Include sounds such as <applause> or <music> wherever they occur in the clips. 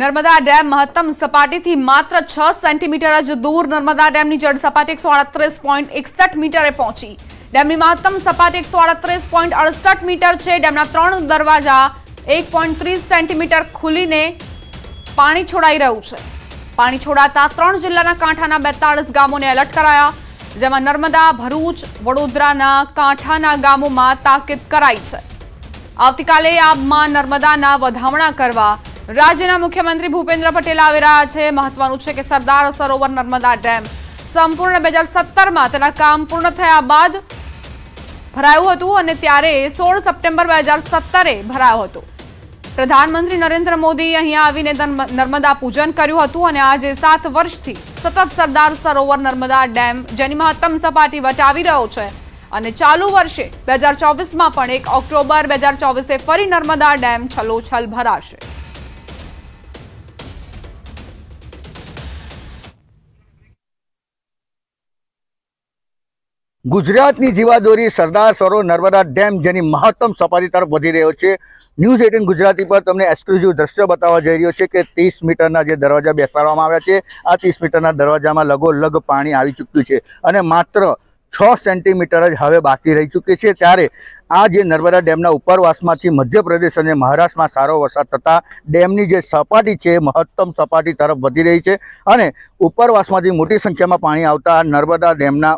Narmada dam મહત્તમ સપાટીથી માત્ર છ સેન્ટીમીટર જ દૂર નર્મદા ડેમની જળ સપાટી એકસો એકસઠ મીટરે પહોંચી ડેમની મહત્તમ સપાટી એકસો પોઈન્ટ અડસઠ મીટર છે ડેમના ત્રણ દરવાજા એક ત્રીસ સેન્ટીમીટર ખુલીને પાણી છોડાઈ રહ્યું છે પાણી છોડાતા ત્રણ જિલ્લાના કાંઠાના બેતાળીસ ગામોને એલર્ટ કરાયા જેમાં નર્મદા ભરૂચ વડોદરાના કાંઠાના ગામોમાં તાકીદ કરાઈ છે આવતીકાલે આબમાં નર્મદાના વધામણા કરવા રાજ્યના મુખ્યમંત્રી ભૂપેન્દ્ર પટેલ આવી રહ્યા છે મહત્વનું છે કે સરદાર સરોવર નર્મદા ડેમ સંપૂર્ણ બે હજાર સત્તરમાં તેના કામ પૂર્ણ થયા બાદ ભરાયું હતું અને ત્યારે સોળ સપ્ટેમ્બર બે હજાર સત્તરે ભરાયું હતું પ્રધાનમંત્રી નરેન્દ્ર મોદી અહીંયા આવીને નર્મદા પૂજન કર્યું હતું અને આજે સાત વર્ષથી સતત સરદાર સરોવર નર્મદા ડેમ જેની મહત્તમ સપાટી વટાવી રહ્યો છે અને ચાલુ વર્ષે બે હજાર ચોવીસમાં પણ એક ઓક્ટોબર બે હજાર ચોવીસે ફરી નર્મદા ડેમ છલોછલ ભરાશે ગુજરાતની જીવાદોરી સરદાર સરોવર નર્મદા ડેમ જેની મહત્તમ સપાટી તરફ વધી રહ્યો છે ન્યૂઝ એટીન ગુજરાતી પર તમને એક્સક્લુઝિવ દ્રશ્ય બતાવવા જઈ રહ્યો છે કે ત્રીસ મીટરના જે દરવાજા બેસાડવામાં આવ્યા છે આ ત્રીસ મીટરના દરવાજામાં લગોલગ પાણી આવી ચૂક્યું છે અને માત્ર છ સેન્ટીમીટર જ હવે બાકી રહી ચૂકી છે ત્યારે આ જે નર્મદા ડેમના ઉપરવાસમાંથી મધ્યપ્રદેશ અને મહારાષ્ટ્રમાં સારો વરસાદ થતાં ડેમની જે સપાટી છે મહત્તમ સપાટી તરફ વધી રહી છે અને ઉપરવાસમાંથી મોટી સંખ્યામાં પાણી આવતા નર્મદા ડેમના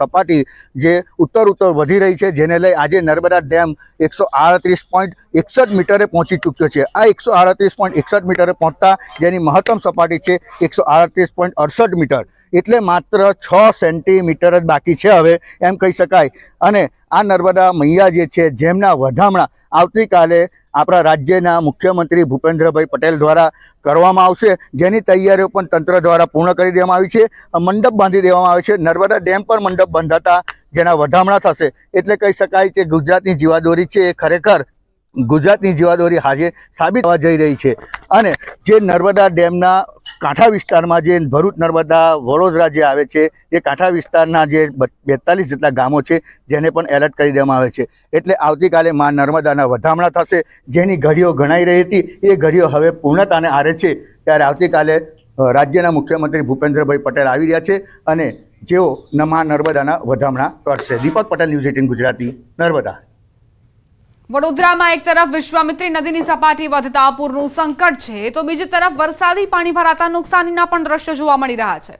સપાટી જે ઉત્તર ઉત્તર વધી રહી છે જેને લઈ આજે નર્મદા ડેમ એકસો આડત્રીસ પોઈન્ટ એકસઠ મીટરે પહોંચી ચૂક્યો છે આ એકસો આડત્રીસ પોઈન્ટ એકસઠ મીટરે પહોંચતા જેની મહત્તમ સપાટી છે એકસો આડત્રીસ પોઈન્ટ અડસઠ મીટર એટલે માત્ર છ સેન્ટીમીટર જ બાકી છે હવે એમ કહી શકાય અને આ નર્મદા મૈયા જે છે જેમના વધામણા આવતીકાલે આપણા રાજ્યના મુખ્યમંત્રી ભૂપેન્દ્રભાઈ પટેલ દ્વારા કરવામાં આવશે જેની તૈયારીઓ પણ તંત્ર દ્વારા પૂર્ણ કરી દેવામાં આવી છે મંડપ બાંધી દેવામાં આવે છે નર્મદા ડેમ પર મંડપ બંધાતા જેના વધામણા થશે એટલે કહી શકાય કે ગુજરાતની જીવાદોરી છે એ ખરેખર ગુજરાતની જીવાદોરી હાજર સાબિત થવા જઈ રહી છે અને જે નર્મદા ડેમના કાંઠા વિસ્તારમાં જે ભરૂચ નર્મદા વડોદરા જે આવે છે એ કાંઠા વિસ્તારના જે બેતાલીસ જેટલા ગામો છે જેને પણ એલર્ટ કરી દેવામાં આવે છે એટલે આવતીકાલે મા નર્મદાના વધામણા થશે જેની ઘડીઓ ગણાઈ રહી હતી એ ઘડીઓ હવે પૂર્ણતાને આરે છે ત્યારે આવતીકાલે રાજ્યના મુખ્યમંત્રી ભૂપેન્દ્રભાઈ પટેલ આવી રહ્યા છે અને જેઓ નમા નર્મદાના વધામણા કરશે દીપક પટેલ ન્યૂઝ એટીન ગુજરાતી નર્મદા વડોદરામાં એક તરફ વિશ્વામિત્રી નદીની સપાટી વધતા પૂરનું સંકટ છે તો બીજી તરફ વરસાદી પાણી ભરાતા નુકસાનીના પણ દ્રશ્યો જોવા મળી રહ્યા છે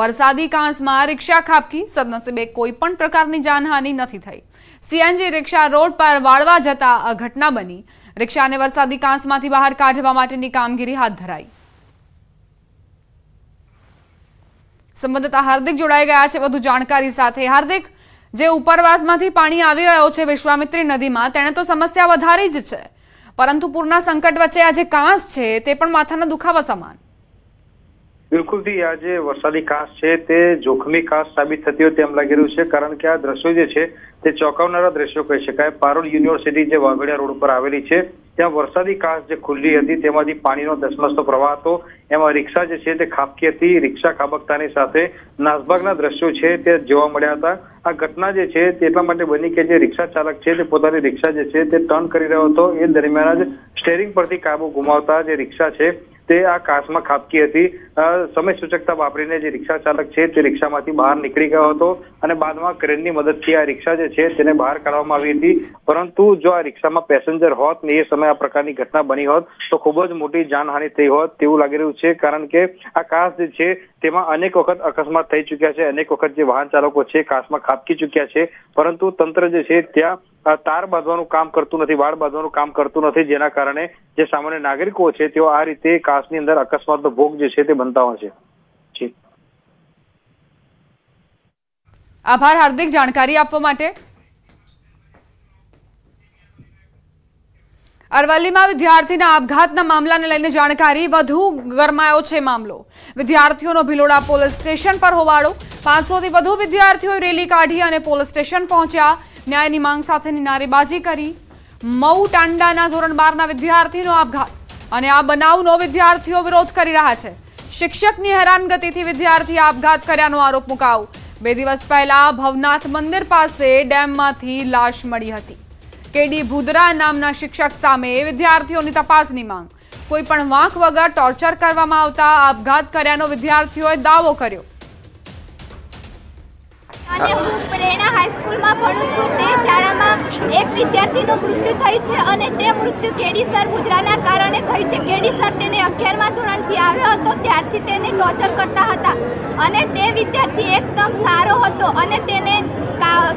વરસાદી કાંસમાં રિક્ષા ખાબકી સદનસીબે કોઈ પણ પ્રકારની જાનહાની નથી થઈ સીએનજી રિક્ષા રોડ પર વાળવા જતા અઘટના બની રિક્ષાને વરસાદી કાંસમાંથી બહાર કાઢવા માટેની કામગીરી હાથ ધરાઈ સંબંધતા હાર્દિક જોડાઈ ગયા છે વધુ જાણકારી સાથે હાર્દિક જે ઉપરવાસમાંથી પાણી આવી રહ્યો છે વિશ્વામિત્રી નદીમાં તેણે તો સમસ્યા વધારી જ છે પરંતુ પૂરના સંકટ વચ્ચે આ જે કાંસ છે તે પણ માથાના દુખાવા સમાન બિલકુલથી આ જે વરસાદી કાંસ છે તે જોખમી કાંસ સાબિત થતી હોય તેમ લાગી રહ્યું છે કારણ કે આ દ્રશ્યો જે છે તે ચોંકાવનારા દ્રશ્યો કહી શકાય પારોલ યુનિવર્સિટી જે વાઘડિયા રોડ ઉપર આવેલી છે ત્યાં વરસાદી કાંસ જે ખુલ્લી હતી તેમાંથી પાણીનો ધસમસતો પ્રવાહ હતો એમાં રિક્ષા જે છે તે ખાબકી હતી રિક્ષા ખાબકતાની સાથે નાસભાગના દ્રશ્યો છે તે જોવા મળ્યા હતા આ ઘટના જે છે તે એટલા માટે બની કે જે રિક્ષા ચાલક છે તે પોતાની રિક્ષા જે છે તે ટર્ન કરી રહ્યો હતો એ દરમિયાન જ સ્ટેરિંગ પરથી કાબુ ગુમાવતા જે રિક્ષા છે તે આ કાશમાં ખાબકી હતી સમય સૂચકતા વાપરીને જે રિક્ષા ચાલક છે તે રિક્ષામાંથી બહાર નીકળી ગયો હતો અને બાદમાં ક્રેનની મદદથી આ રિક્ષા જે છે તેને બહાર કાઢવામાં આવી હતી પરંતુ જો આ રિક્ષામાં પેસેન્જર હોત ને એ સમયે આ પ્રકારની ઘટના બની હોત તો ખૂબ જ મોટી જાનહાનિ થઈ હોત તેવું લાગી રહ્યું છે કારણ કે આ કાશ જે છે તેમાં અનેક વખત અકસ્માત થઈ ચૂક્યા છે અનેક વખત જે વાહન ચાલકો છે કાશમાં ખાબકી ચૂક્યા છે પરંતુ તંત્ર જે છે ત્યાં તાર બાંધવાનું કામ કરતું નથી વાળ બાંધવાનું કામ કરતું નથી જેના કારણે જે સામાન્ય નાગરિકો છે તેઓ આ રીતે કાશની અંદર અકસ્માતનો ભોગ જે છે તે બનતા હોય છે આભાર હાર્દિક જાણકારી આપવા માટે અરવલ્લીમાં વિદ્યાર્થીના આપઘાતના મામલાને લઈને જાણકારી વધુ ગરમાયો છે મામલો વિદ્યાર્થીઓનો ભીલોડા પોલીસ સ્ટેશન પર હોવાળો પાંચસોથી વધુ વિદ્યાર્થીઓ રેલી કાઢી અને પોલીસ સ્ટેશન પહોંચ્યા ન્યાયની માંગ સાથેની નારેબાજી કરી મઉ ટાંડાના ધોરણ બારના વિદ્યાર્થીનો આપઘાત અને આ બનાવનો વિદ્યાર્થીઓ વિરોધ કરી રહ્યા છે શિક્ષકની હેરાનગતિથી વિદ્યાર્થીએ આપઘાત કર્યાનો આરોપ મુકાવ બે દિવસ પહેલા ભવનાથ મંદિર પાસે ડેમમાંથી લાશ મળી હતી કેડી ભુદરા નામના શિક્ષક સામે વિદ્યાર્થીઓની તપાસની માંગ કોઈ પણ વાંક વગર ટોર્ચર કરવામાં આવતા આપઘાત કર્યાનો વિદ્યાર્થીઓએ દાવો કર્યો અને હું પ્રેરણા હાઈસ્કૂલમાં ભણું છું તે શાળામાં એક વિદ્યાર્થીનું મૃત્યુ થયું છે અને તે મૃત્યુ કેડીસર મુદ્રાના કારણે થયું છે કેડીસર તેને અગિયારમા ધોરણથી આવ્યો હતો ત્યારથી તેને ટોર્ચર કરતા હતા અને તે વિદ્યાર્થી એકદમ સારો હતો અને તેને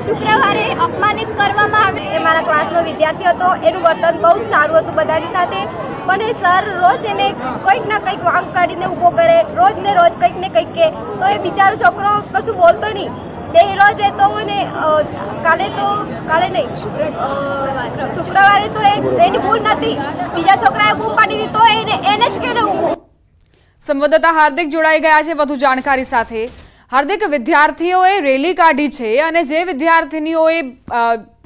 શુક્રવારે અપમાનિત કરવામાં આવ્યો એ મારા ક્લાસનો વિદ્યાર્થી હતો એનું વર્તન બહુ સારું હતું બધાની સાથે પણ સર રોજ એને કંઈક ના કંઈક વાંક કાઢીને ઊભો કરે રોજ ને રોજ કંઈક કંઈક કે તો એ બિચારો છોકરો કશું બોલતો નહીં બે ઈલાજ રહેતો હોય ને કાલે તો કાલે નહીં શુક્રવારે તો એની ભૂલ નથી બીજા છોકરાએ બૂમ પાડી દીધો એને એને જ કેળવવું સંવાદદાતા હાર્દિક જોડાઈ ગયા છે વધુ જાણકારી સાથે હાર્દિક વિદ્યાર્થીઓએ રેલી કાઢી છે અને જે વિદ્યાર્થીનીઓએ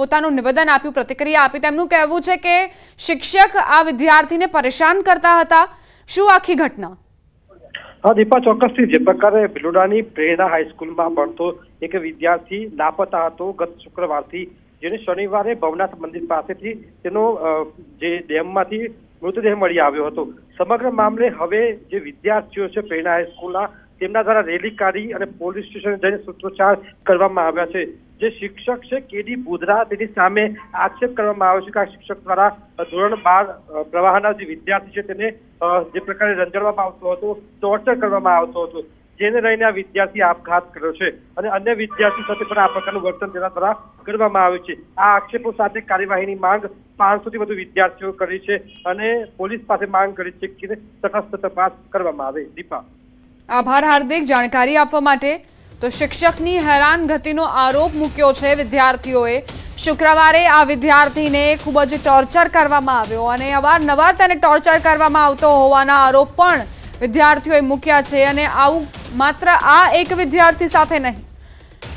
પોતાનું નિવેદન આપ્યું પ્રતિક્રિયા આપી તેમનું કહેવું છે કે શિક્ષક આ વિદ્યાર્થીને પરેશાન કરતા હતા શું આખી ઘટના હા દીપા ચોક્કસથી જે પ્રકારે ભિલોડાની પ્રેરણા હાઈસ્કૂલમાં ભણતો એક વિદ્યાર્થી લાપતા હતો ગત શુક્રવારથી જેને શનિવારે ભવનાથ મંદિર પાસેથી તેનો જે ડેમમાંથી મૃતદેહ મળી આવ્યો હતો સમગ્ર મામલે હવે જે વિદ્યાર્થીઓ છે પ્રેરણા હાઈસ્કૂલના તેમના દ્વારા રેલી કાઢી અને પોલીસ સ્ટેશન જઈને સૂત્રોચ્ચાર કરવામાં આવ્યા છે જે શિક્ષક છે કેડી બુધરા તેની સામે આક્ષેપ કરવામાં આવ્યો છે કે આ શિક્ષક દ્વારા ધોરણ બાર પ્રવાહના જે વિદ્યાર્થી છે તેને જે પ્રકારે રંજડવામાં આવતું હતું ટોર્ચર કરવામાં આવતું હતું જેને લઈને આ વિદ્યાર્થી આપઘાત કર્યો છે અને અન્ય વિદ્યાર્થીઓ સાથે પણ આ પ્રકારનું વર્તન તેના દ્વારા કરવામાં આવ્યું છે આ આક્ષેપો સાથે કાર્યવાહીની માંગ પાંચસો થી વધુ વિદ્યાર્થીઓ કરી છે અને પોલીસ પાસે માંગ કરી છે કે તટસ્થ તપાસ કરવામાં આવે દીપા આભાર હાર્દિક જાણકારી આપવા માટે તો શિક્ષકની હેરાન ગતિનો આરોપ મૂક્યો છે વિદ્યાર્થીઓએ શુક્રવારે આ વિદ્યાર્થીને ખૂબ જ ટોર્ચર કરવામાં આવ્યો અને અવારનવાર તેને ટોર્ચર કરવામાં આવતો હોવાના આરોપ પણ વિદ્યાર્થીઓએ મૂક્યા છે અને આવું માત્ર આ એક વિદ્યાર્થી સાથે નહીં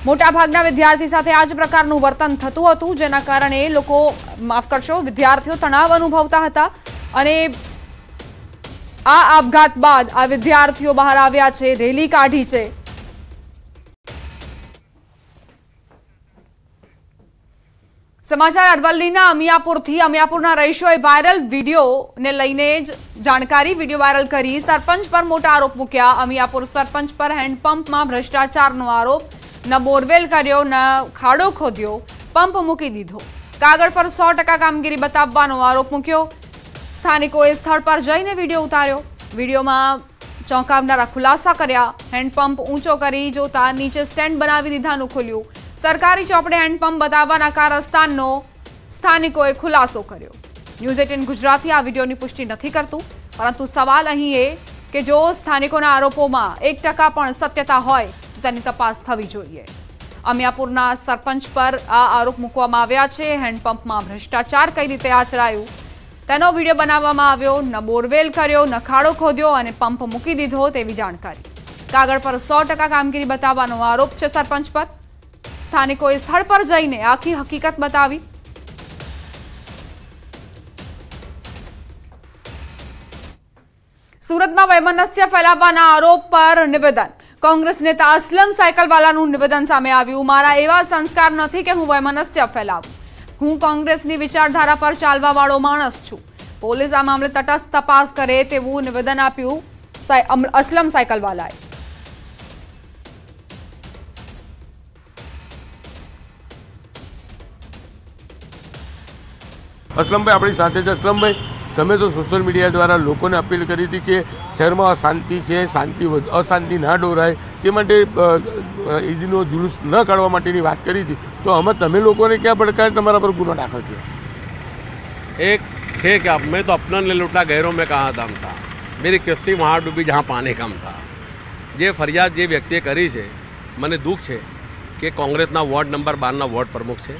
મોટાભાગના વિદ્યાર્થી સાથે આ જ પ્રકારનું વર્તન થતું હતું જેના કારણે લોકો માફ કરશો વિદ્યાર્થીઓ તણાવ અનુભવતા હતા અને આ આપઘાત બાદ આ વિદ્યાર્થીઓ બહાર આવ્યા છે રેલી કાઢી છે સમાચાર અરવલ્લીના અમિયાપુરથી અમિયાપુરના રહીશોએ વાયરલ વિડીયોને લઈને જ જાણકારી વિડીયો વાયરલ કરી સરપંચ પર મોટા આરોપ મૂક્યા અમિયાપુર સરપંચ પર હેન્ડપંપમાં ભ્રષ્ટાચારનો આરોપ ન બોરવેલ કર્યો ન ખાડો ખોદ્યો પંપ મૂકી દીધો કાગળ પર સો કામગીરી બતાવવાનો આરોપ મૂક્યો સ્થાનિકોએ સ્થળ પર જઈને વિડીયો ઉતાર્યો વિડીયોમાં ચોંકાવનારા ખુલાસા કર્યા હેન્ડપંપ ઊંચો કરી જોતા નીચે સ્ટેન્ડ બનાવી દીધાનું ખુલ્યું સરકારી ચોપડે હેન્ડપંપ બતાવવાના કારસ્થાનનો સ્થાનિકોએ ખુલાસો કર્યો ન્યૂઝ એટીન ગુજરાતી આ વિડીયોની પુષ્ટિ નથી કરતું પરંતુ સવાલ અહીં એ કે જો સ્થાનિકોના આરોપોમાં એક ટકા પણ સત્યતા હોય તો તેની તપાસ થવી જોઈએ અમિયાપુરના સરપંચ પર આ આરોપ મૂકવામાં આવ્યા છે હેન્ડપંપમાં ભ્રષ્ટાચાર કઈ રીતે આચરાયું તેનો વિડીયો બનાવવામાં આવ્યો ન બોરવેલ કર્યો ન ખાડો ખોદ્યો અને પંપ મૂકી દીધો તેવી જાણકારી કાગળ પર સો કામગીરી બતાવવાનો આરોપ છે સરપંચ પર સ્થાનિકોએ સ્થળ પર જઈને આખી હકીકત બતાવી સુરતમાં વૈમનસ્ય ફેલાવવાના આરોપ પર નિવેદન કોંગ્રેસ નેતા અસલમ સાયકલવાલાનું નિવેદન સામે આવ્યું મારા એવા સંસ્કાર નથી કે હું વૈમનસ્ય ફેલાવું હું કોંગ્રેસની વિચારધારા પર ચાલવાવાળો માણસ છું પોલીસ આ મામલે તટસ્થ તપાસ કરે તેવું નિવેદન આપ્યું અસલમ સાયકલવાલાએ અસલમભાઈ આપણી સાથે છે અસલમભાઈ તમે તો સોશિયલ મીડિયા દ્વારા લોકોને અપીલ કરી હતી કે શહેરમાં અશાંતિ છે શાંતિ અશાંતિ ના ડોરાય તે માટે ઈદનો જુલુસ ન કાઢવા માટેની વાત કરી હતી તો આમાં તમે લોકોને ક્યાં પડકાર તમારા પર ગુનો દાખલ છે એક છે કે મેં તો અપનન લે લૂટા ગહેરો મેં કહા દમ થા મેરી કિસ્તી વહાં ડૂબી જહાં પાને કામ થા જે ફરિયાદ જે વ્યક્તિએ કરી છે મને દુઃખ છે કે કોંગ્રેસના વોર્ડ નંબર બારના વોર્ડ પ્રમુખ છે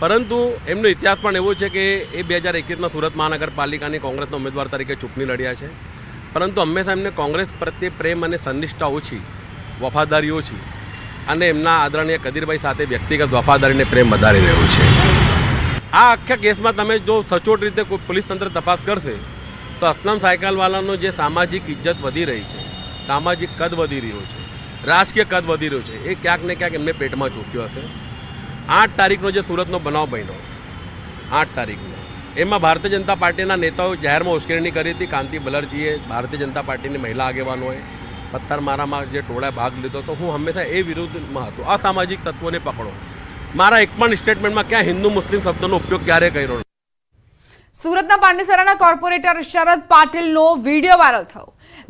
પરંતુ એમનો ઇતિહાસ પણ એવો છે કે એ બે હજાર એકવીસમાં સુરત મહાનગરપાલિકાની કોંગ્રેસના ઉમેદવાર તરીકે ચૂંટણી લડ્યા છે પરંતુ હંમેશા એમને કોંગ્રેસ પ્રત્યે પ્રેમ અને સંનિષ્ઠા ઓછી વફાદારી ઓછી અને એમના આદરણીય કદીરભાઈ સાથે વ્યક્તિગત વફાદારીને પ્રેમ વધારી રહ્યો છે આ આખા કેસમાં તમે જો સચોટ રીતે કોઈ પોલીસ તંત્ર તપાસ કરશે તો અસલમ સાયકલવાલાનો જે સામાજિક ઇજ્જત વધી રહી છે સામાજિક કદ વધી રહ્યો છે રાજકીય કદ વધી રહ્યો છે એ ક્યાંક ને ક્યાંક એમને પેટમાં ચૂક્યો હશે આઠ તારીખનો જે સુરતનો બનાવ બન્યો આઠ તારીખનો એમાં ભારતીય જનતા પાર્ટીના નેતાઓ જાહેરમાં ઉશ્કેરણી કરી હતી કાંતિ બલરજીએ ભારતીય જનતા પાર્ટીની મહિલા આગેવાનોએ પથ્થરમારામાં જે ટોળાએ ભાગ લીધો હતો હું હંમેશા એ વિરુદ્ધમાં હતો આ સામાજિક તત્વોને પકડો મારા એક પણ સ્ટેટમેન્ટમાં ક્યાં હિન્દુ મુસ્લિમ શબ્દનો ઉપયોગ ક્યારે કર્યો સુરતના પાંડેસરાના કોર્પોરેટર શરદ પાટીલનો વિડીયો વાયરલ થયો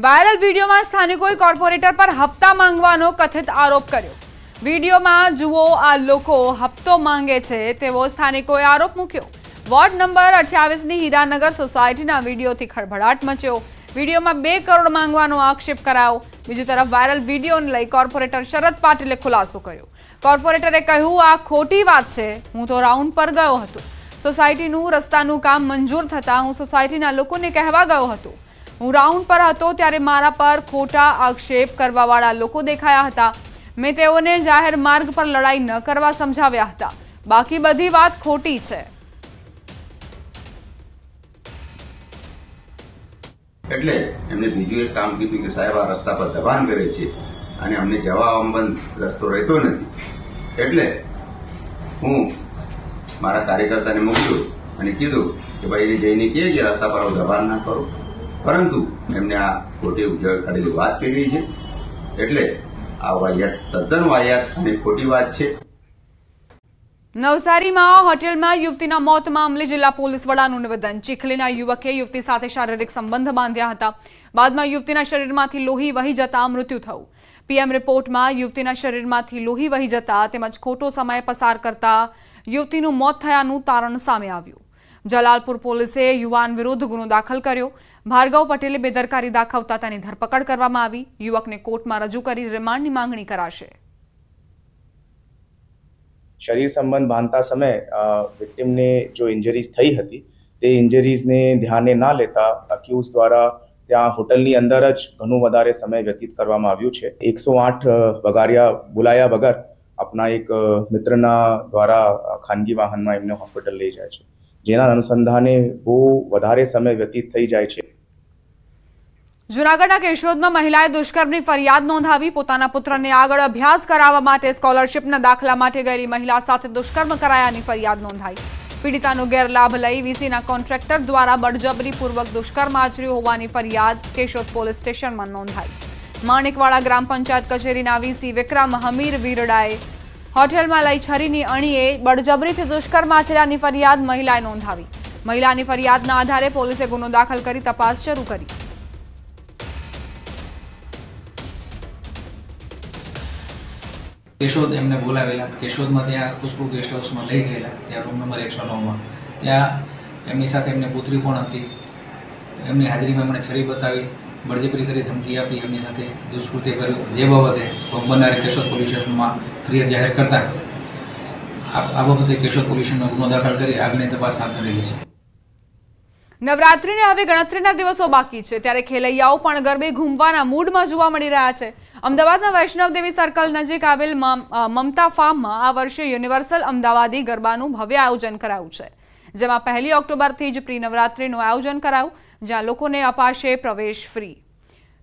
વાયરલ વિડીયોમાં સ્થાનિકોએ કોર્પોરેટર પર હપ્તા માંગવાનો કથિત આરોપ કર્યો વિડીયોમાં જુઓ આ લોકો હપ્તો માંગે છે તેવો સ્થાનિકોએ આરોપ મૂક્યો વોર્ડ નંબર અઠ્યાવીસની હીરાનગર સોસાયટીના વિડીયોથી ખળભળાટ મચ્યો વિડીયોમાં બે કરોડ માંગવાનો આક્ષેપ કરાયો બીજી તરફ વાયરલ વિડીયોને લઈ કોર્પોરેટર શરદ પાટીલે ખુલાસો કર્યો કોર્પોરેટરે કહ્યું આ ખોટી વાત છે હું તો રાઉન્ડ પર ગયો હતો સોસાયટીનું રસ્તાનું કામ મંજૂર થતાં હું સોસાયટીના લોકોને કહેવા ગયો હતો હું રાઉન્ડ પર હતો ત્યારે મારા પર ખોટા આક્ષેપ કરવાવાળા લોકો દેખાયા હતા મેં તેઓને જાહેર માર્ગ પર લડાઈ ન કરવા સમજાવ્યા હતા બાકી બધી વાત ખોટી છે એટલે એમને બીજું એક કામ કીધું કે સાહેબ આ રસ્તા પર દબાણ કરે છે અને અમને જવા બંધ રસ્તો રહેતો નથી એટલે હું મારા કાર્યકર્તાને મોકલ્યો અને કીધું કે ભાઈ એને જઈને કહે કે રસ્તા પર દબાણ ના કરો પરંતુ એમને આ ખોટી ઉજવ કરેલી વાત કરી છે એટલે આ વાયત તદ્દન વાયત અને ખોટી વાત છે નવસારીમાં હોટેલમાં યુવતીના મોત મામલે જિલ્લા પોલીસ વડાનું નિવેદન ચીખલીના યુવકે યુવતી સાથે શારીરિક સંબંધ બાંધ્યા હતા બાદમાં યુવતીના શરીરમાંથી લોહી વહી જતા મૃત્યુ થયું પીએમ રિપોર્ટમાં યુવતીના શરીરમાંથી લોહી વહી જતા તેમજ ખોટો સમય પસાર કરતા યુવતીનું મોત થયાનું તારણ સામે આવ્યું જલાલપુર પોલીસે યુવાન વિરુદ્ધ ગુનો દાખલ કર્યો ભાર્ગવ પટેલે બેદરકારી દાખવતા તેની ધરપકડ કરવામાં આવી યુવકને કોર્ટમાં રજૂ કરી રિમાન્ડની માંગણી કરાશે શરીર સંબંધ બાંધતા સમયે વિક્ટિમને જો ઇન્જરીઝ થઈ હતી તે ઇન્જરીઝને ધ્યાને ના લેતા અક્યુઝ દ્વારા ત્યાં હોટલની અંદર જ ઘણું વધારે સમય વ્યતીત કરવામાં આવ્યું છે એકસો આઠ વગાર્યા બોલાયા વગર આપણા એક મિત્રના દ્વારા ખાનગી વાહનમાં એમને હોસ્પિટલ લઈ જાય છે જેના અનુસંધાને બહુ વધારે સમય વ્યતીત થઈ જાય છે જૂનાગઢના કેશોદમાં મહિલાએ દુષ્કર્મની ફરિયાદ નોંધાવી પોતાના પુત્રને આગળ અભ્યાસ કરાવવા માટે સ્કોલરશીપના દાખલા માટે ગયેલી મહિલા સાથે દુષ્કર્મ કરાયાની ફરિયાદ નોંધાઈ પીડિતાનો ગેરલાભ લઈ વીસીના કોન્ટ્રાક્ટર દ્વારા બળજબરીપૂર્વક દુષ્કર્મ આચર્યું હોવાની ફરિયાદ કેશોદ પોલીસ સ્ટેશનમાં નોંધાઈ માણેકવાડા ગ્રામ પંચાયત કચેરીના વીસી વિક્રમ હમીર વીરડાએ હોટેલમાં લઈ છરીની અણીએ બળજબરીથી દુષ્કર્મ આચર્યાની ફરિયાદ મહિલાએ નોંધાવી મહિલાની ફરિયાદના આધારે પોલીસે ગુનો દાખલ કરી તપાસ શરૂ કરી કેશોદ એમને બોલાવેલા કેશોદમાં ત્યાં ખુશ્બુ ગેસ્ટ હાઉસમાં લઈ ગયેલા ત્યાં રૂમ નંબર એકસો નવમાં ત્યાં એમની સાથે એમને પુત્રી પણ હતી એમની હાજરીમાં એમણે છરી બતાવી બળજબરી કરી ધમકી આપી એમની સાથે દુષ્કૃત્ય કર્યું જે બાબતે ભોગ બનનારે કેશોદ પોલીસ સ્ટેશનમાં ફરિયાદ જાહેર કરતા આ બાબતે કેશોદ પોલીસનો ગુનો દાખલ કરી આગની તપાસ હાથ ધરેલી છે નવરાત્રીને હવે ગણતરીના દિવસો બાકી છે ત્યારે ખેલૈયાઓ પણ ગરબે ઘૂમવાના મૂડમાં જોવા મળી રહ્યા છે અમદાવાદના વૈષ્ણવદેવી સર્કલ નજીક આવેલ મમતા ફાર્મમાં આ વર્ષે યુનિવર્સલ અમદાવાદી ગરબાનું ભવ્ય આયોજન કરાયું છે જેમાં પહેલી ઓક્ટોબરથી જ પ્રી નવરાત્રીનું આયોજન કરાયું જ્યાં લોકોને અપાશે પ્રવેશ ફ્રી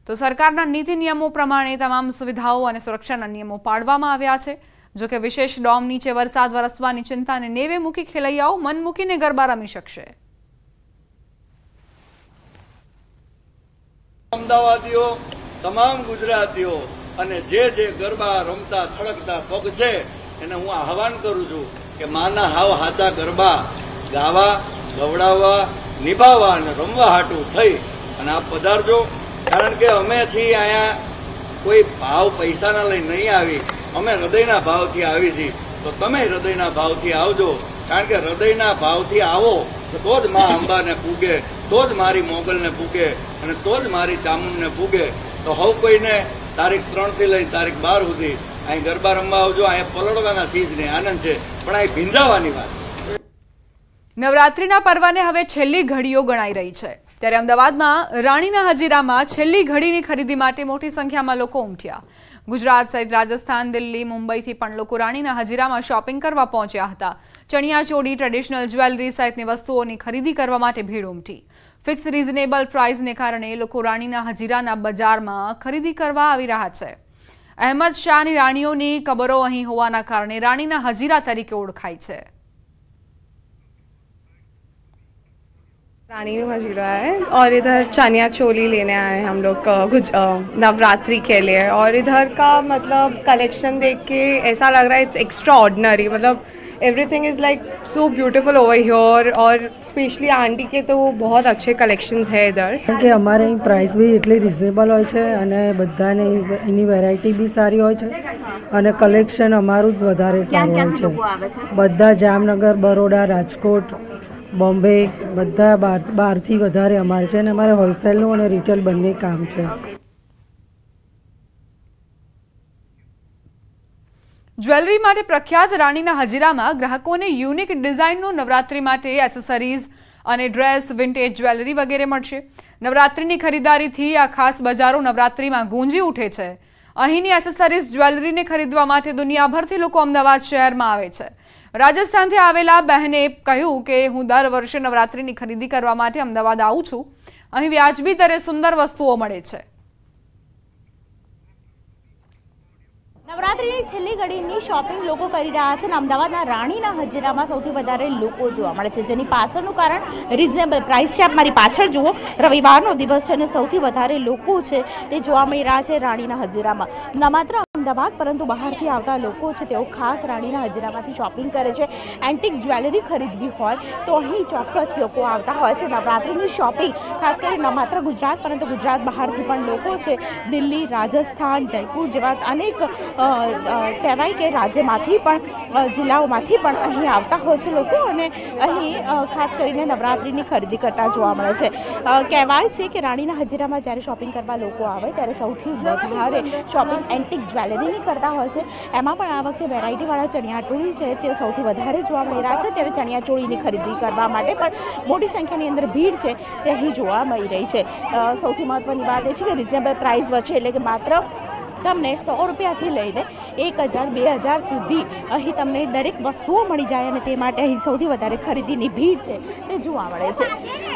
તો સરકારના નીતિ નિયમો પ્રમાણે તમામ સુવિધાઓ અને સુરક્ષાના નિયમો પાડવામાં આવ્યા છે જોકે વિશેષ ડોમ નીચે વરસાદ વરસવાની ચિંતાને નેવે મૂકી ખેલૈયાઓ મન મૂકીને ગરબા રમી શકશે અમદાવાદીઓ તમામ ગુજરાતીઓ અને જે જે ગરબા રમતા થળકતા પગ છે એને હું આહવાન કરું છું કે માના હાવ હાચા ગરબા ગાવા ગવડાવવા નિભાવવા અને રમવા હાટું થઈ અને આ પધારજો કારણ કે અમે છીએ અહીંયા કોઈ ભાવ પૈસાના લઈ નહીં આવી અમે હૃદયના ભાવથી આવી છીએ તો તમે હૃદયના ભાવથી આવજો કારણ કે હૃદયના ભાવથી આવો તો જ મા અંબાને પૂગે તો જ મારી મોગલને પૂગે અને તો જ મારી ચામુંડને પૂગે તો હવ કોઈને તારીખ ત્રણથી લઈને તારીખ બાર સુધી અહીં ગરબા રમવા આવજો અહીંયા પલળવાના સીઝને આનંદ છે પણ અહીં ભીંજાવાની વાત નવરાત્રીના પર્વને હવે છેલ્લી ઘડીઓ ગણાઈ રહી છે ત્યારે અમદાવાદમાં રાણીના હજીરામાં છેલ્લી ઘડીની ખરીદી માટે મોટી સંખ્યામાં લોકો ઉમટ્યા ગુજરાત સહિત રાજસ્થાન દિલ્હી મુંબઈથી પણ લોકો રાણીના હજીરામાં શોપિંગ કરવા પહોંચ્યા હતા ચણિયાચોડી ટ્રેડિશનલ જ્વેલરી સહિતની વસ્તુઓની ખરીદી કરવા માટે ભીડ ઉમટી ફિક્સ રિઝનેબલ પ્રાઇઝને કારણે લોકો રાણીના હજીરાના બજારમાં ખરીદી કરવા આવી રહ્યા છે અહેમદ શાહની રાણીઓની કબરો અહીં હોવાના કારણે રાણીના હજીરા તરીકે ઓળખાય છે रानी मजीरा है और इधर चनिया चोली लेने आए हम लोग कुछ કે के लिए और इधर का मतलब कलेक्शन देख के ऐसा लग रहा है it's extra everything is like so beautiful over here और स्पेशली आंटी के तो बहुत અચ્છે કલેક્શન્સ है इधर કે અમારે અહીં પ્રાઇસ બી એટલી રિઝનેબલ હોય છે અને બધાને એની વેરાયટી બી સારી હોય છે અને કલેક્શન અમારું જ વધારે સારું હોય છે બધા જામનગર બરોડા રાજકોટ બોમ્બે બધા બાર બારથી વધારે અમારે છે અને અમારે હોલસેલનું અને રિટેલ બંને કામ છે જ્વેલરી માટે પ્રખ્યાત રાણીના હજીરામાં ગ્રાહકોને યુનિક ડિઝાઇનનું નવરાત્રી માટે એસેસરીઝ અને ડ્રેસ વિન્ટેજ જ્વેલરી વગેરે મળશે નવરાત્રીની ખરીદારીથી આ ખાસ બજારો નવરાત્રીમાં ગુંજી ઉઠે છે અહીંની એસેસરીઝ જ્વેલરીને ખરીદવા માટે દુનિયાભરથી લોકો અમદાવાદ શહેરમાં આવે છે રાજસ્થાનથી આવેલા બહેને કહ્યું કે હું દર વર્ષે નવરાત્રીની ખરીદી કરવા માટે અમદાવાદ આવું છું અહીં વ્યાજબી દરે સુંદર વસ્તુઓ મળે છે નવરાત્રિની છેલ્લી ઘડીની શોપિંગ લોકો કરી રહ્યા છે અને અમદાવાદના રાણીના હજીરામાં સૌથી વધારે લોકો જોવા મળે છે જેની પાછળનું કારણ રિઝનેબલ પ્રાઇસ છે મારી પાછળ જુઓ રવિવારનો દિવસ છે અને સૌથી વધારે લોકો છે તે જોવા મળી રહ્યા છે રાણીના હજીરામાં ન માત્ર અમદાવાદ પરંતુ બહારથી આવતા લોકો છે તેઓ ખાસ રાણીના હજીરામાંથી શોપિંગ કરે છે એન્ટિક જ્વેલરી ખરીદવી હોય તો અહીં ચોક્કસ લોકો આવતા હોય છે નવરાત્રિની શોપિંગ ખાસ કરી ન માત્ર ગુજરાત પરંતુ ગુજરાત બહારથી પણ લોકો છે દિલ્હી રાજસ્થાન જયપુર જેવા અનેક કહેવાય કે રાજ્યમાંથી પણ જિલ્લાઓમાંથી પણ અહીં આવતા હોય છે લોકો અને અહીં ખાસ કરીને નવરાત્રિની ખરીદી કરતા જોવા મળે છે કહેવાય છે કે રાણીના હજીરામાં જ્યારે શોપિંગ કરવા લોકો આવે ત્યારે સૌથી વધારે શોપિંગ એન્ટિક જ્વેલરીની કરતા હોય છે એમાં પણ આ વખતે વેરાયટીવાળા ચણિયાચોળી છે તે સૌથી વધારે જોવા મળી રહ્યા છે ત્યારે ચણિયાચોળીની ખરીદી કરવા માટે પણ મોટી સંખ્યાની અંદર ભીડ છે તે અહીં જોવા મળી રહી છે સૌથી મહત્ત્વની વાત એ છે કે રિઝનેબલ પ્રાઇસ વચ્ચે એટલે કે માત્ર તમને સો રૂપિયાથી લઈને એક હજાર બે હજાર સુધી અહીં તમને દરેક વસ્તુઓ મળી જાય અને તે માટે અહીં સૌથી વધારે ખરીદીની ભીડ છે તે જોવા મળે છે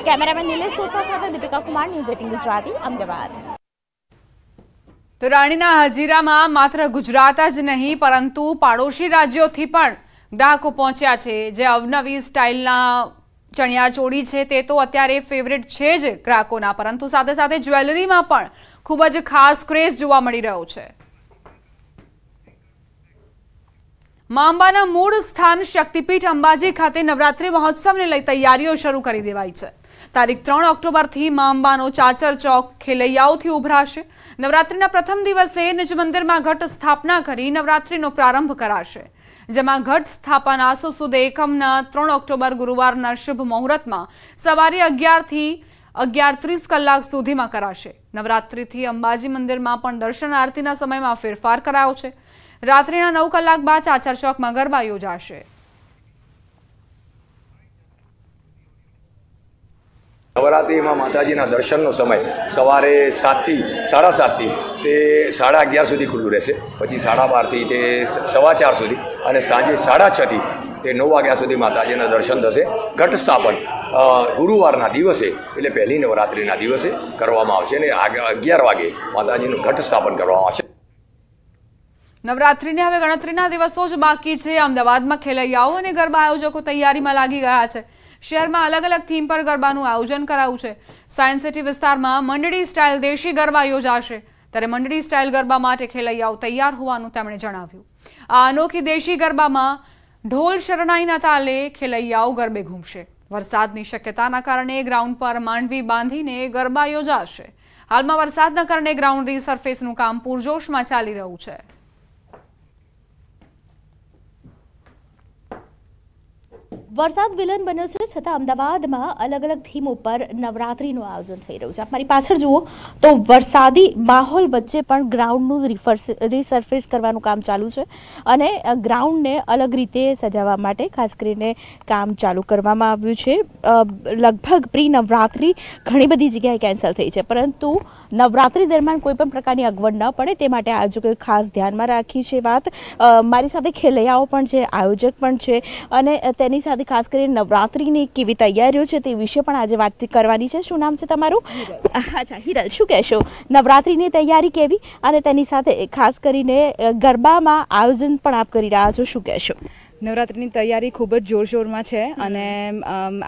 કેમેરામેન નિલેશ સોસા સાથે દીપિકા કુમાર ન્યૂઝ એટીન ગુજરાતી અમદાવાદ તો રાણીના હજીરામાં માત્ર ગુજરાત જ નહીં પરંતુ પાડોશી રાજ્યોથી પણ ગ્રાહકો પહોંચ્યા છે જે અવનવી સ્ટાઇલના ચણિયા ચોળી છે તે તો અત્યારે ફેવરેટ છે જ ગ્રાહકોના પરંતુ સાથે સાથે જ્વેલરીમાં પણ ખૂબ જ ખાસ ક્રેઝ જોવા મળી રહ્યો છે માંબાના મૂળ સ્થાન શક્તિપીઠ અંબાજી ખાતે નવરાત્રી મહોત્સવને લઈ તૈયારીઓ શરૂ કરી દેવાઈ છે તારીખ ત્રણ ઓક્ટોબરથી માંબાનો ચાચર ચોક ખેલૈયાઓથી ઉભરાશે નવરાત્રીના પ્રથમ દિવસે નિજ મંદિરમાં ઘટ સ્થાપના કરી નવરાત્રીનો પ્રારંભ કરાશે જેમાં ઘટ સ્થાપના સુસુદ એકમના ત્રણ ઓક્ટોબર ગુરુવારના શુભ મુહૂર્તમાં સવારે અગિયારથી અગિયાર ત્રીસ કલાક સુધીમાં કરાશે નવરાત્રિથી અંબાજી મંદિરમાં પણ દર્શન આરતીના સમયમાં ફેરફાર કરાયો છે રાત્રિના નવ કલાક બાદ ચાચર ચોકમાં ગરબા યોજાશે નવરાત્રિમાં માતાજીના દર્શનનો સમય સવારે સાતથી સાડા સાતથી તે સાડા અગિયાર સુધી ખુલ્લું રહેશે પછી સાડા બારથી તે સવા ચાર સુધી અને સાંજે સાડા છથી તે નવ વાગ્યા સુધી માતાજીના દર્શન થશે ઘટ સ્થાપન ગુરુવારના દિવસે એટલે પહેલી નવરાત્રિના દિવસે કરવામાં આવશે અને અગિયાર વાગે માતાજીનું ઘટ સ્થાપન કરવામાં આવશે નવરાત્રિને હવે ગણતરીના દિવસો જ બાકી છે અમદાવાદમાં ખેલૈયાઓ અને ગરબા આયોજકો તૈયારીમાં લાગી ગયા છે શહેરમાં અલગ અલગ થીમ પર ગરબાનું આયોજન કરાયું છે સાયન્સ સિટી વિસ્તારમાં મંડળી સ્ટાઇલ દેશી ગરબા યોજાશે ત્યારે મંડળી સ્ટાઇલ ગરબા માટે ખેલૈયાઓ તૈયાર હોવાનું તેમણે જણાવ્યું આ અનોખી દેશી ગરબામાં ઢોલ શરણાઈના તાલે ખેલૈયાઓ ગરબે ઘૂમશે વરસાદની શક્યતાના કારણે ગ્રાઉન્ડ પર માંડવી બાંધીને ગરબા યોજાશે હાલમાં વરસાદના કારણે ગ્રાઉન્ડ રીસર્ફેસનું કામ પૂરજોશમાં ચાલી રહ્યું છે વરસાદ વિલન બન્યો છે છતાં અમદાવાદમાં અલગ અલગ થીમ ઉપર નવરાત્રિનું આયોજન થઈ રહ્યું છે આપ મારી પાછળ જુઓ તો વરસાદી માહોલ વચ્ચે પણ ગ્રાઉન્ડનું રિસર્ફેસ કરવાનું કામ ચાલુ છે અને ગ્રાઉન્ડને અલગ રીતે સજાવવા માટે ખાસ કરીને કામ ચાલુ કરવામાં આવ્યું છે લગભગ પ્રી નવરાત્રી ઘણી બધી જગ્યાએ કેન્સલ થઈ છે પરંતુ નવરાત્રિ દરમિયાન કોઈ પણ પ્રકારની અગવડ ન પડે તે માટે આયોજકોએ ખાસ ધ્યાનમાં રાખી છે વાત મારી સાથે ખેલૈયાઓ પણ છે આયોજક પણ છે અને તેની સાથે ખાસ કરીને નવરાત્રિની કેવી તૈયારીઓ છે તે વિશે પણ આજે વાત કરવાની છે શું નામ છે તમારું અચ્છા હિરલ શું કહેશો નવરાત્રિની તૈયારી કેવી અને તેની સાથે ખાસ કરીને ગરબામાં આયોજન પણ આપ કરી રહ્યા છો શું કહેશો નવરાત્રિની તૈયારી ખૂબ જ જોરશોરમાં છે અને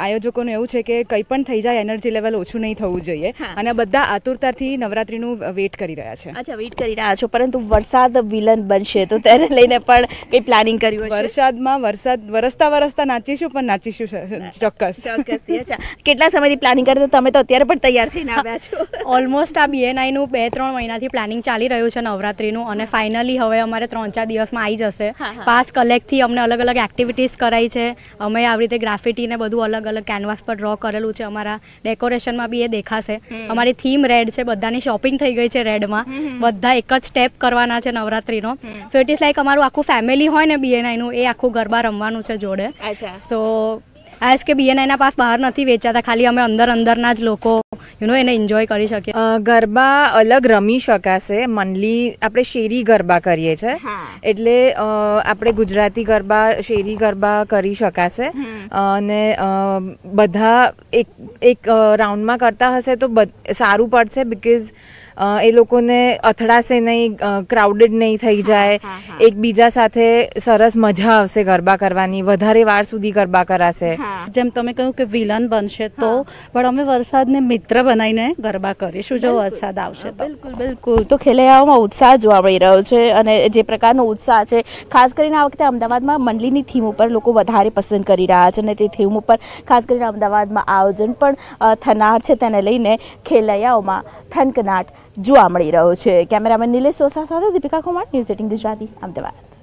આયોજકોનું એવું છે કે કંઈ પણ થઈ જાય એનર્જી લેવલ ઓછું નહીં થવું જોઈએ અને બધા આતુરતાથી નવરાત્રિનું વેઇટ કરી રહ્યા છે અચ્છા વેઇટ કરી રહ્યા છો પરંતુ વરસાદ વિલન બનશે તો તેને લઈને પણ કંઈ પ્લાનિંગ કર્યું વરસાદમાં વરસાદ વરસતા વરસતા નાચીશું પણ નાચીશું ચોક્કસ ચોક્કસ અચ્છા કેટલા સમયથી પ્લાનિંગ કરતા તમે તો અત્યારે પણ તૈયાર થઈને આવ્યા છો ઓલમોસ્ટ <laughs> આ બીએનઆઈનું બે ત્રણ મહિનાથી પ્લાનિંગ ચાલી રહ્યું છે નવરાત્રિનું અને ફાઇનલી હવે અમારે ત્રણ ચાર દિવસમાં આવી જશે પાસ કલેક્ટથી અમને અલગ અલગ એક્ટિવિટીઝ કરાઈ છે અમે આવી રીતે ગ્રાફિટી ને બધું અલગ અલગ કેનવાસ પર ડ્રો કરેલું છે અમારા ડેકોરેશનમાં બી એ દેખાશે અમારી થીમ રેડ છે બધાની શોપિંગ થઈ ગઈ છે રેડમાં બધા એક જ સ્ટેપ કરવાના છે નવરાત્રીનો સો ઇટ ઇઝ લાઈક અમારું આખું ફેમિલી હોય ને બીએનઆઈનું એ આખું ગરબા રમવાનું છે જોડે સો એઝ કે એના પાસ બહાર નથી વેચાતા ખાલી અમે અંદર અંદરના જ લોકો યુનો એને એન્જોય કરી શકીએ ગરબા અલગ રમી શકાશે મનલી આપણે શેરી ગરબા કરીએ છીએ એટલે આપણે ગુજરાતી ગરબા શેરી ગરબા કરી શકાશે અને બધા એક એક રાઉન્ડમાં કરતા હશે તો સારું પડશે બિકોઝ એ લોકોને અથડાશે નહીં ક્રાઉડેડ નહીં થઈ જાય એકબીજા સાથે સરસ મજા આવશે ગરબા કરવાની વધારે વાર સુધી ગરબા કરાશે જેમ તમે કહ્યું કે વિલન બનશે તો પણ અમે વરસાદને મિત્ર બનાવીને ગરબા કરીશું જો વરસાદ આવશે તો બિલકુલ બિલકુલ તો ખેલૈયાઓમાં ઉત્સાહ જોવા મળી રહ્યો છે અને જે પ્રકારનો ઉત્સાહ છે ખાસ કરીને આ વખતે અમદાવાદમાં મંડલીની થીમ ઉપર લોકો વધારે પસંદ કરી રહ્યા છે અને તે થીમ ઉપર ખાસ કરીને અમદાવાદમાં આયોજન પણ થનાર છે તેને લઈને ખેલૈયાઓમાં થનકનાટ જોવા મળી રહ્યો છે કેમેરામેન નિલેશ સોસા સાથે દીપિકા કુમાર ન્યૂઝ એટીન ગુજરાતી અમદાવાદ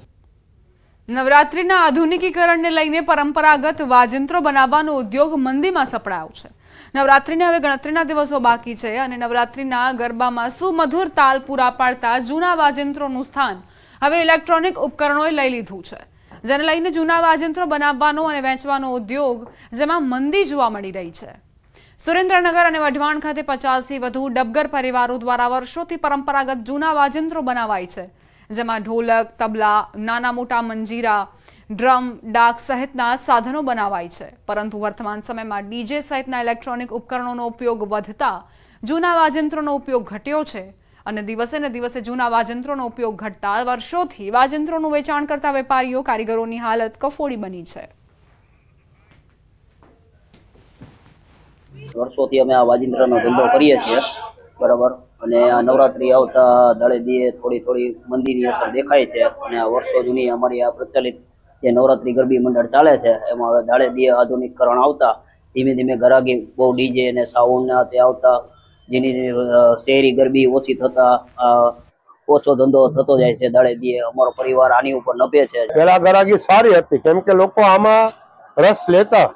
નવરાત્રિના આધુનિકીકરણને લઈને પરંપરાગત વાજંત્રો બનાવવાનો ઉદ્યોગ મંદીમાં સપડાયો છે નવરાત્રિને હવે ગણતરીના દિવસો બાકી છે અને નવરાત્રિના ગરબામાં સુમધુર તાલ પૂરા પાડતા જૂના વાજંત્રોનું સ્થાન હવે ઇલેક્ટ્રોનિક ઉપકરણોએ લઈ લીધું છે જેને લઈને જૂના વાજંત્રો બનાવવાનો અને વેચવાનો ઉદ્યોગ જેમાં મંદી જોવા મળી રહી છે સુરેન્દ્રનગર અને વઢવાણ ખાતે પચાસથી વધુ ડબગર પરિવારો દ્વારા વર્ષોથી પરંપરાગત જૂના વાજંત્રો બનાવાય છે જેમાં ઢોલક તબલા નાના મોટા મંજીરા ડ્રમ ડાક સહિતના સાધનો બનાવાય છે પરંતુ વર્તમાન સમયમાં ડીજે સહિતના ઇલેક્ટ્રોનિક ઉપકરણોનો ઉપયોગ વધતા જૂના વાજંત્રોનો ઉપયોગ ઘટ્યો છે અને દિવસે ને દિવસે જૂના વાજંત્રોનો ઉપયોગ ઘટતા વર્ષોથી વાજંત્રોનું વેચાણ કરતા વેપારીઓ કારીગરોની હાલત કફોડી બની છે વર્ષોથી અમે આ વાજિંત્રનો ધંધો કરીએ છીએ બરાબર અને આ નવરાત્રી આવતા દળે દીએ થોડી થોડી મંદીની અસર દેખાય છે અને આ વર્ષો જૂની અમારી આ પ્રચલિત જે નવરાત્રી ગરબી મંડળ ચાલે છે એમાં હવે દાડે દીએ આધુનિકરણ આવતા ધીમે ધીમે ગરાગી બહુ ડીજે અને સાઉન્ડના તે આવતા જેની શહેરી ગરબી ઓછી થતા ઓછો ધંધો થતો જાય છે દાડે દીએ અમારો પરિવાર આની ઉપર નભે છે પેલા ગરાગી સારી હતી કેમ કે લોકો આમાં રસ લેતા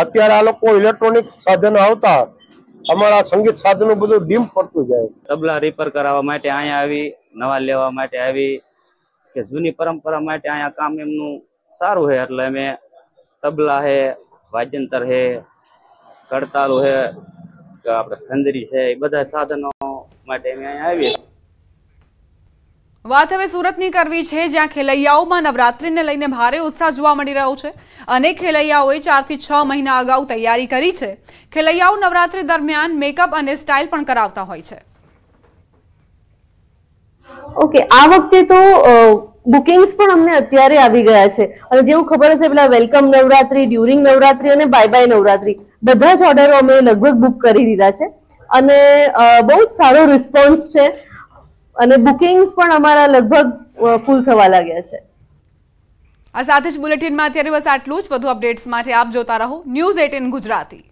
અત્યારે આ લોકો ઇલેક્ટ્રોનિક સાધનો આવતા અમારા સંગીત સાધનો બધું ડીમ પડતું જાય તબલા રિપેર કરાવવા માટે અહીંયા આવી નવા લેવા માટે આવી કે જૂની પરંપરા માટે અહીંયા કામ એમનું સારું છે એટલે અમે તબલા છે વાજંતર છે કડતાલું છે આપણે ખંદરી છે એ બધા સાધનો માટે અમે અહીંયા આવીએ વાત હવે સુરતની કરવી છે જ્યાં ખેલૈયાઓમાં નવરાત્રિને લઈને ભારે ઉત્સાહ જોવા મળી રહ્યો છે અને ખેલૈયાઓએ ચારથી છ મહિના અગાઉ તૈયારી કરી છે ખેલૈયાઓ નવરાત્રિ દરમિયાન મેકઅપ અને સ્ટાઇલ પણ કરાવતા હોય છે ઓકે આ વખતે તો બુકિંગ્સ પણ અમને અત્યારે આવી ગયા છે અને જેવું ખબર હશે પેલા વેલકમ નવરાત્રી ડ્યુરિંગ નવરાત્રી અને બાય બાય નવરાત્રી બધા જ ઓર્ડરો અમે લગભગ બુક કરી દીધા છે અને બહુ જ સારો રિસ્પોન્સ છે અને બુકિંગ્સ પણ અમારા લગભગ ફૂલ થવા લાગ્યા છે આ સાથે જ બુલેટિનમાં અત્યારે બસ આટલું જ વધુ અપડેટ્સ માટે આપ જોતા રહો ન્યૂઝ એટીન ગુજરાતી